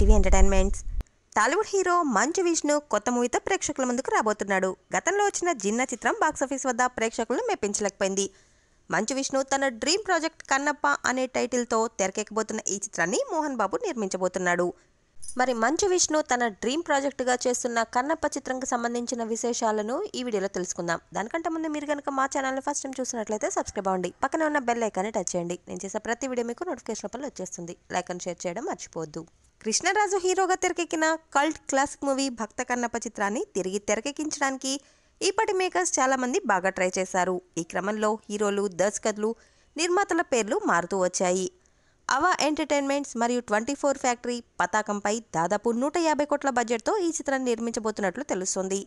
TV entertainments Tollywood hero మంచు విష్ణు కొత్త మూవీతో ప్రేక్షకుల ముందుకు రాబోతున్నాడు గతంలో వచ్చిన జిన్న చిత్రం బాక్సాఫీస్ వద్ద ప్రేక్షకులను మెప్పించలేకపోయింది మంచు విష్ణు తన డ్రీమ్ ప్రాజెక్ట్ కన్నప్ప అనే టైటిల్తో తెరకెక్కబోతున్న ఈ చిత్రాన్ని మోహన్ బాబు నిర్మించబోతున్నాడు మరి మంచు విష్ణు తన డ్రీమ్ ప్రాజెక్టుగా చేస్తున్న కన్నప్ప చిత్రంకి సంబంధించిన విశేషాలను ఈ వీడియోలో తెలుసుకుందాం దానికంటే ముందు మీరు కనుక మా ఛానల్ని ఫస్ట్ టైం చూసినట్లయితే సబ్స్క్రైబ్ అవ్వండి పక్కన ఉన్న బెల్ ఐకాన్ని టచ్ చేయండి నేను చేసే ప్రతి వీడియో మీకు నోటిఫికేషన్ పనులు వచ్చేస్తుంది లైక్ అండ్ షేర్ చేయడం మర్చిపోవద్దు కృష్ణరాజు హీరోగా తెరకెక్కిన cult classic movie Bhakta Kannappa చిత్రాన్ని తిరిగి తెరకెక్కించడానికి ఇప్పటి మేకర్స్ చాలామంది బాగా ట్రై చేశారు ఈ క్రమంలో హీరోలు దర్శకర్లు నిర్మాతల పేర్లు మారుతూ వచ్చాయి అవా ఎంటర్టైన్మెంట్స్ మరియు ట్వంటీ ఫోర్ ఫ్యాక్టరీ పతాకంపై దాదాపు నూట యాభై కోట్ల బడ్జెట్తో ఈ చిత్రాన్ని నిర్మించబోతున్నట్లు తెలుస్తోంది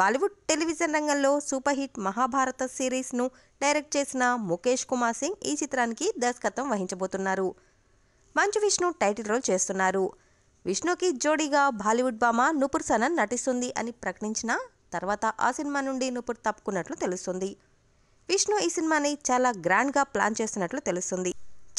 బాలీవుడ్ టెలివిజన్ రంగంలో సూపర్ హిట్ మహాభారత సిరీస్ను డైరెక్ట్ చేసిన ముఖేష్ కుమార్ సింగ్ ఈ చిత్రానికి దర్శకత్వం వహించబోతున్నారు మంచు విష్ణు టైటిల్ రోల్ చేస్తున్నారు విష్ణుకి జోడీగా బాలీవుడ్ భామ నుపుర్ సనన్ నటిస్తుంది అని ప్రకటించిన తర్వాత ఆ సినిమా నుండి నుపుర్ తప్పుకున్నట్లు తెలుస్తుంది విష్ణు ఈ సినిమాని చాలా గ్రాండ్గా ప్లాన్ చేస్తున్నట్లు తెలుస్తుంది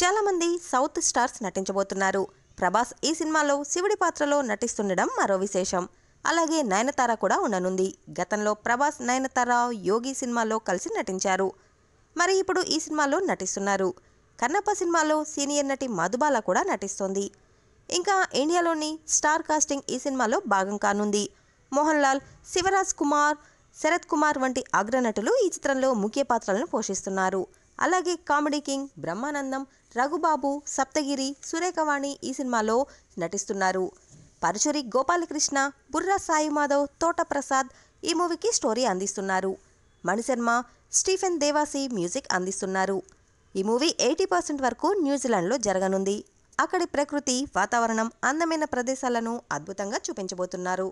చాలామంది సౌత్ స్టార్స్ నటించబోతున్నారు ప్రభాస్ ఈ సినిమాలో శివుడి పాత్రలో నటిస్తుండడం మరో విశేషం అలాగే నయనతార కూడా ఉండనుంది గతంలో ప్రభాస్ నయనతార యోగి సినిమాలో కలిసి నటించారు మరి ఇప్పుడు ఈ సినిమాలో నటిస్తున్నారు కన్నప్ప సినిమాలో సీనియర్ నటి మధుబాల కూడా నటిస్తోంది ఇంకా ఇండియాలోని స్టార్ కాస్టింగ్ ఈ సినిమాలో భాగం కానుంది మోహన్ లాల్ శివరాజ్ కుమార్ శరత్ కుమార్ వంటి అగ్రనటులు ఈ చిత్రంలో ముఖ్య పాత్రలను పోషిస్తున్నారు అలాగే కామెడీ కింగ్ బ్రహ్మానందం రఘుబాబు సప్తగిరి సురేఖవాణి ఈ సినిమాలో నటిస్తున్నారు పరుచురి గోపాలకృష్ణ బుర్రా సాయి మాధవ్ తోటప్రసాద్ ఈ మూవీకి స్టోరీ అందిస్తున్నారు మణిశర్మ స్టీఫెన్ దేవాసి మ్యూజిక్ అందిస్తున్నారు ఈ మూవీ ఎయిటీ పర్సెంట్ వరకు న్యూజిలాండ్లో జరగనుంది అక్కడి ప్రకృతి వాతావరణం అందమైన ప్రదేశాలను అద్భుతంగా చూపించబోతున్నారు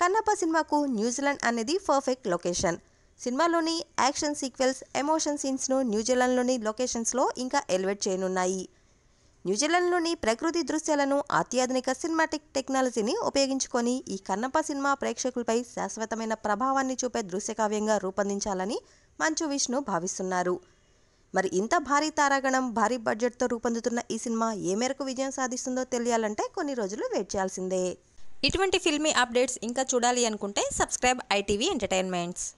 కన్నప్ప సినిమాకు న్యూజిలాండ్ అనేది పర్ఫెక్ట్ లొకేషన్ సినిమాలోని యాక్షన్ సీక్వెల్స్ ఎమోషన్ సీన్స్ను న్యూజిలాండ్లోని లొకేషన్స్లో ఇంకా ఎలివేట్ చేయనున్నాయి న్యూజిలాండ్లోని ప్రకృతి దృశ్యాలను అత్యాధునిక సినిమాటిక్ టెక్నాలజీని ఉపయోగించుకొని ఈ కన్నప్ప సినిమా ప్రేక్షకులపై శాశ్వతమైన ప్రభావాన్ని చూపే దృశ్యకావ్యంగా రూపొందించాలని మంచు విష్ణు భావిస్తున్నారు మరి ఇంత భారీ తారాగణం భారీ బడ్జెట్తో రూపొందుతున్న ఈ సినిమా ఏ మేరకు విజయం సాధిస్తుందో తెలియాలంటే కొన్ని రోజులు వెయిట్ చేయాల్సిందే ఇటువంటి ఫిల్మీ అప్డేట్స్ ఇంకా చూడాలి అనుకుంటే సబ్స్క్రైబ్ ఐటీవీ ఎంటర్టైన్మెంట్స్